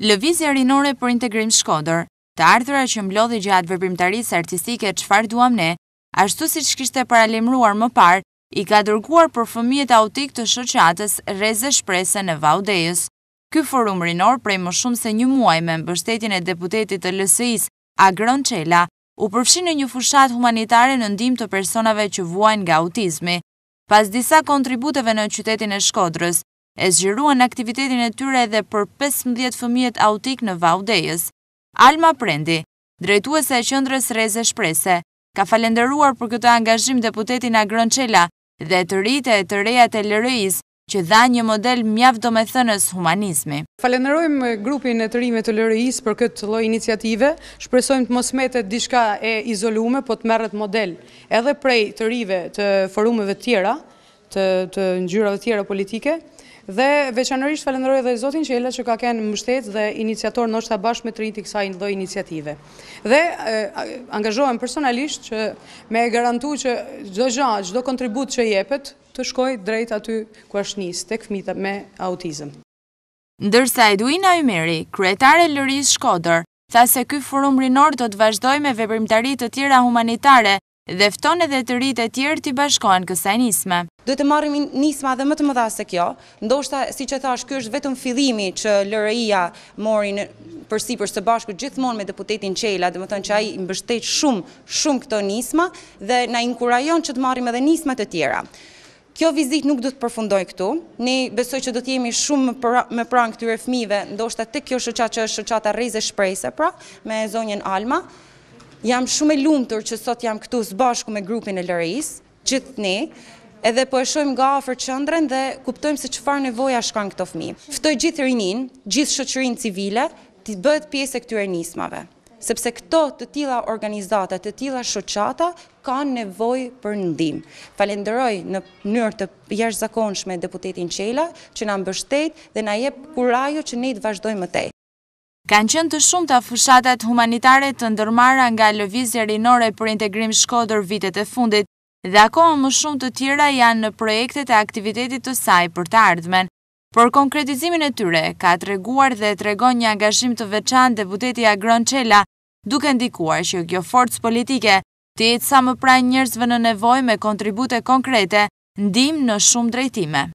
Lëvizja rinore për integrim shkodër, të ardhura që mblodhi gjatë vërbimtarisë artistike që farë duam ne, ashtu si që kishte paralimruar më parë, i ka dërguar për fëmijet autik të shëqatës reze shprese në Vaudejës. Ky forum rinor prej më shumë se një muaj me mbështetjën e deputetit të lësëis, Agron Qela, u përfshinë në një fushat humanitare në ndim të personave që vuajnë nga autizmi. Pas disa kontributeve në qytetin e shkodrës, e zgjeruan aktivitetin e tyre edhe për 15 fëmijet autik në vaudejës. Alma Prendi, drejtuese e qëndrës reze shprese, ka falenderuar për këtë angazhim deputetin Agronqela dhe të rite e të reja të lërëiz që dha një model mjavdo me thënës humanizmi. Falenderojmë grupin e të rime të lërëiz për këtë loj iniciative, shpresojmë të mosmetet dishka e izolume, po të merët model edhe prej të rive të forumeve tjera, të njyrave tjera politike, dhe veçanërisht falenderoj edhe Zotin që që ka kenë mështetë dhe iniciator në është ta bashkë me të rriti kësa in iniciative. Dhe eh, angazhojmë personalisht që me e garantu që gjdo gja, gjdo kontribut që jepet, të shkoj drejt aty ku është njës, tek fmita me autizm. Ndërsa Eduina Ymeri, kretare Lëris Shkoder, tha se këj forum rinor do të vazhdoj me veprimtarit të tjera humanitare dhe fton edhe të rritë e tjerë të bashkojnë kësa njësme duhet të marrim nisma dhe më të mëdha se kjo. Ndoshta, si që thash, kjo është vetëm fillimi që LRI-ja mori përsi për së bashku gjithmonë me deputetin Qela, dhe më thënë që aji i mbështet shumë, shumë këto nisma dhe na inkurajon që të marrim edhe nisma të tjera. Kjo vizit nuk dhëtë përfundoj këtu, ne besoj që dhëtë jemi shumë me pra, prang të fmive, ndoshta të kjo shëqa që është shëqa të rejze shprejse pra, me zonjen Alma. Jam shumë e lumëtur që sot jam këtu së bashku me grupin e lërejës, gjithë ne, edhe po e shojmë nga afër qëndrën dhe kuptojmë se qëfar nevoja shkan këto fmi. Ftoj gjithë rinin, gjithë shëqërin civile, të bëhet pjesë e këtyre nismave, sepse këto të tila organizata, të tila shëqata, kanë nevoj për nëndim. Falenderoj në njërë të jash zakonshme deputetin Qela, që në mbështet dhe në jep kurajo që ne të vazhdojmë mëtej. Kanë qënë të shumë të fushatat humanitare të ndërmara nga lëvizja rinore për integrim shkodër vitet e fundit dhe akoma më shumë të tjera janë në projekte të aktivitetit të saj për të ardhmen. Por konkretizimin e tyre ka të reguar dhe të regon një angashim të veçan deputeti Agron Qela, duke ndikuar që kjo forcë politike të jetë sa më praj njërzve në nevoj me kontribute konkrete, ndim në shumë drejtime.